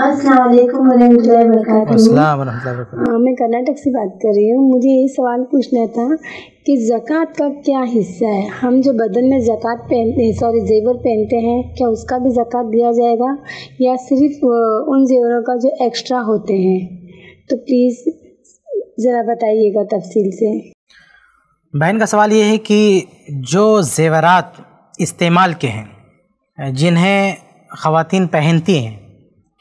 हाँ, मैं कर्नाटक से बात कर रही हूँ मुझे ये सवाल पूछना था कि जक़ात का क्या हिस्सा है हम जो बदन में जक़ात पहनते हैं सॉरी जेवर पहनते हैं क्या उसका भी जक़ात दिया जाएगा या सिर्फ उन जेवरों का जो एक्स्ट्रा होते हैं तो प्लीज़ ज़रा बताइएगा तफसील से बहन का सवाल ये है कि जो जेवरात इस्तेमाल के हैं जिन्हें ख़वातीन पहनती हैं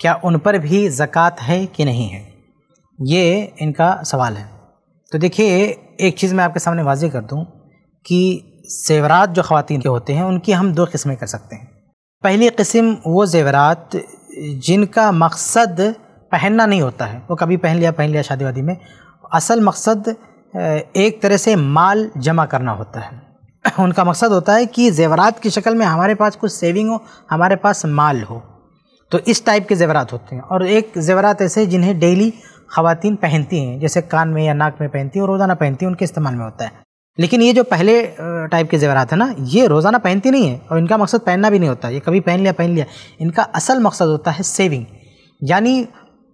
क्या उन पर भी ज़क़़त है कि नहीं है ये इनका सवाल है तो देखिए एक चीज़ मैं आपके सामने वाजे कर दूँ कि जेवरात जो ख़ातन के होते हैं उनकी हम दो किस्में कर सकते हैं पहली किस्म वो जेवरात जिनका मकसद पहनना नहीं होता है वो कभी पहन लिया पहन लिया शादी वादी में असल मकसद एक तरह से माल जमा करना होता है उनका मकसद होता है कि जेवरात की शक्ल में हमारे पास कुछ सेविंग हो हमारे पास माल हो तो इस टाइप के जेवरात होते हैं और एक जेवरात ऐसे जिन्हें डेली खातन पहनती हैं जैसे कान में या नाक में पहनती हैं और रोज़ाना पहनती हैं उनके इस्तेमाल में होता है लेकिन ये जो पहले टाइप के जेवरात है ना ये रोज़ाना पहनती नहीं है और इनका मकसद पहनना भी नहीं होता ये कभी पहन लिया पहन लिया इनका असल मकसद होता है सेविंग यानी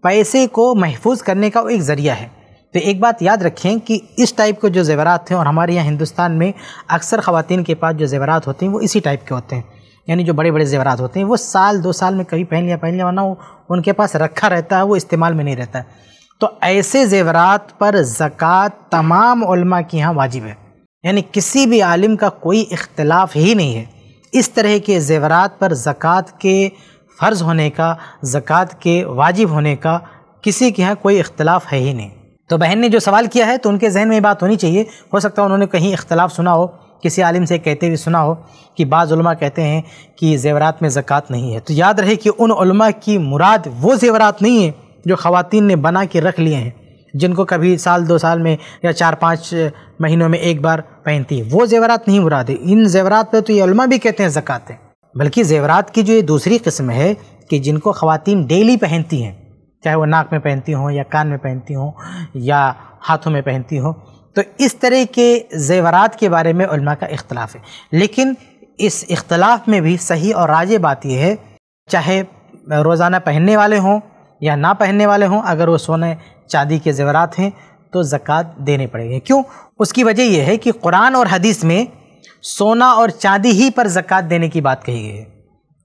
पैसे को महफूज करने का एक ज़रिया है तो एक बात याद रखें कि इस टाइप के जो जेवरात हैं और हमारे यहाँ हिंदुस्तान में अक्सर ख़वान के पास जो जेवरात होते हैं वो इसी टाइप के होते हैं यानी जो बड़े बड़े जेवरात होते हैं वो साल दो साल में कभी पहन लिया पहन लिया वरना उनके पास रखा रहता है वो इस्तेमाल में नहीं रहता है तो ऐसे जेवरात पर ज़क़़त तमाम की यहाँ वाजिब है यानी किसी भी आलिम का कोई इख्तलाफ ही नहीं है इस तरह के जेवरात पर ज़क़़त के फ़र्ज़ होने का ज़क़़त के वाजिब होने का किसी के यहाँ कोई इख्तलाफ है ही नहीं तो बहन ने जो सवाल किया है तो उनके जहन में बात होनी चाहिए हो सकता है उन्होंने कहीं इख्तलाफ सुना हो किसी आलिम से कहते हुए सुना हो कि बाज़ुलमा कहते हैं कि ज़ेवरात में ज़क़़त नहीं है तो याद रहे कि उन की मुराद वो ज़ेवरात नहीं है जो ख़वान ने बना के रख लिए हैं जिनको कभी साल दो साल में या चार पाँच महीनों में एक बार पहनती है वो ज़ेवरात नहीं मुराद है इन ज़ेवरात पर तो ये भी कहते हैं ज़क़़त है बल्कि ज़ेवरात की जो ये दूसरी किस्म है कि जिनको खातन डेली पहनती हैं चाहे वो नाक में पहनती हों या कान में पहनती हों या हाथों में पहनती हों तो इस तरह के जेवरात के बारे में उलमा का इख्तलाफ है लेकिन इस इख्तलाफ में भी सही और राज बात यह है चाहे रोज़ाना पहनने वाले हों या ना पहनने वाले हों अगर वो सोने चांदी के जेवरात हैं तो ज़क़़त देने पड़ेंगे क्यों उसकी वजह यह है कि कुरान और हदीस में सोना और चांदी ही पर ज़क़़त देने की बात कही गई है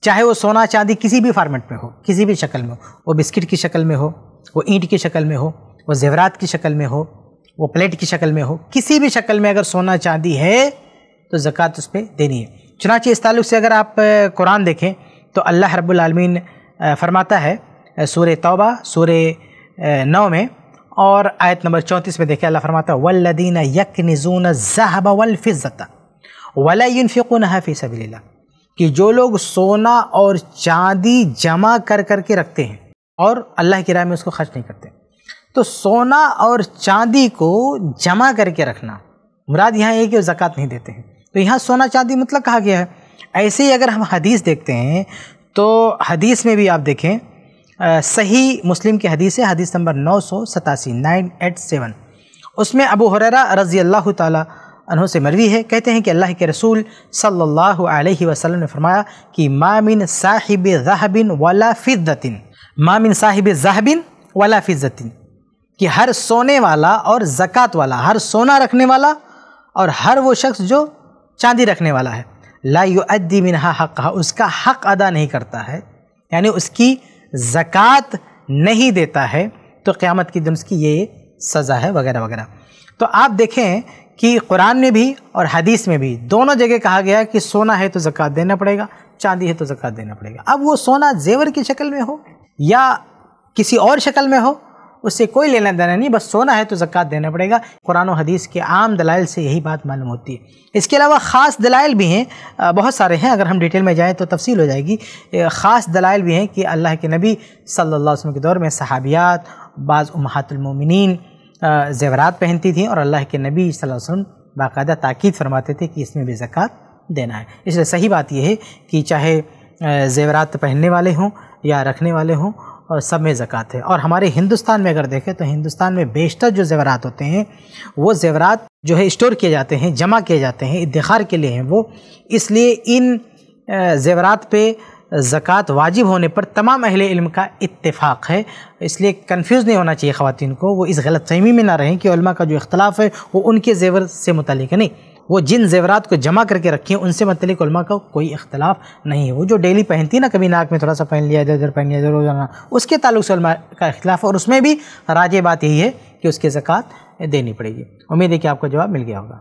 चाहे वो सोना चांदी किसी भी फार्मेट में हो किसी भी शक्ल में हो वो बिस्किट की शक्ल में हो वो ईंट की शक्ल में हो वो जेवरात की शक्ल में हो वो प्लेट की शक्ल में हो किसी भी शक्ल में अगर सोना चांदी है तो ज़क़़त उस पर देनी है चुनाच इस तल्लु से अगर आप कुरान देखें तो अल्लाह रबालमीन फरमाता है सूर तौबा सूर नौ में और आयत नंबर चौंतीस में देखें अल्लाह फरमाता वल्लदीन यक निजून जहब वलफ़िज़त वलफ़िकुन हफ़ी सबीला कि जो लोग सोना और चांदी जमा कर कर के रखते हैं और अल्लाह की राय में उसको खर्च नहीं करते तो सोना और चांदी को जमा करके रखना मुराद यहाँ ये कि ज़क़़त नहीं देते हैं तो यहाँ सोना चांदी मतलब कहा गया है ऐसे ही अगर हम हदीस देखते हैं तो हदीस में भी आप देखें आ, सही मुस्लिम की हदीस है हदीस नंबर नौ सौ सतासी नाइन एट सेवन उसमें अबू हुररा रज़ी अल्लाह तहों से मरवी है कहते हैं कि अल्लाह के रसूल सल्लल्लाहु अलैहि वसल्लम ने फरमाया कि मामिन साहिब जहबिन वाला फ़िज़तिन मामिन साहिब जहबिन वाला फ़िज़तिन कि हर सोने वाला और ज़क़़त वाला हर सोना रखने वाला और हर वो शख्स जो चांदी रखने वाला है ला युद्दी मिनहा हक उसका हक अदा नहीं करता है यानी उसकी ज़क़़त नहीं देता है तो क़्यामत की दिन उसकी ये सज़ा है वगैरह वगैरह तो आप देखें कि कुरान में भी और हदीस में भी दोनों जगह कहा गया कि सोना है तो ज़क़़त देना पड़ेगा चांदी है तो ज़क़़त देना पड़ेगा अब वो सोना जेवर की शक्ल में हो या किसी और शक्ल में हो उससे कोई लेना देना नहीं बस सोना है तो ज़क़़त देना पड़ेगा कुरान और हदीस के आम दलाइल से यही बात मालूम होती है इसके अलावा ख़ास दलाइल भी हैं बहुत सारे हैं अगर हम डिटेल में जाएँ तो तफसील हो जाएगी ख़ास दलाइल भी हैं कि अल्लाह के नबी सल्ला वसम के दौर में सहाबियात बाज़ उमहातुलमिन जेवरात पहनती थी और अल्लाह के नबी वसम बाकायदा ताक़द फरमाते थे कि इसमें भी ज़क़़त देना है इसलिए सही बात यह है कि चाहे जेवरात पहनने वाले हों या रखने वाले हों सब में ज़क़़त है और हमारे हिंदुस्तान में अगर देखें तो हिंदुस्तान में बेशतर जो ज़ेवरात होते हैं वो ज़ेवरात जो है स्टोर किए जाते हैं जमा किए जाते हैं इदार के लिए हैं वो इसलिए इन ज़ेवरात पे ज़क़़त वाजिब होने पर तमाम अहले इल्म का इत्तेफाक है इसलिए कंफ्यूज नहीं होना चाहिए ख़वान को वो इस गलत फहमी में ना रहें कि का जो इख्तलाफ है वो उनके जेवर से मुतलिक है नहीं वो जिन जेवरात को जमा करके रखी हैं उनसे मतलब उलमा का कोई इख्तलाफ नहीं है वो जो डेली पहनती है ना कभी नाक में थोड़ा सा पहन लिया इधर उधर पहन लिया इधर ना उसके ताल्लुक से का इख्तलाफ और उसमें भी राज बात यही है कि उसकी ज़क़़त देनी पड़ेगी उम्मीद है कि आपको जवाब मिल गया होगा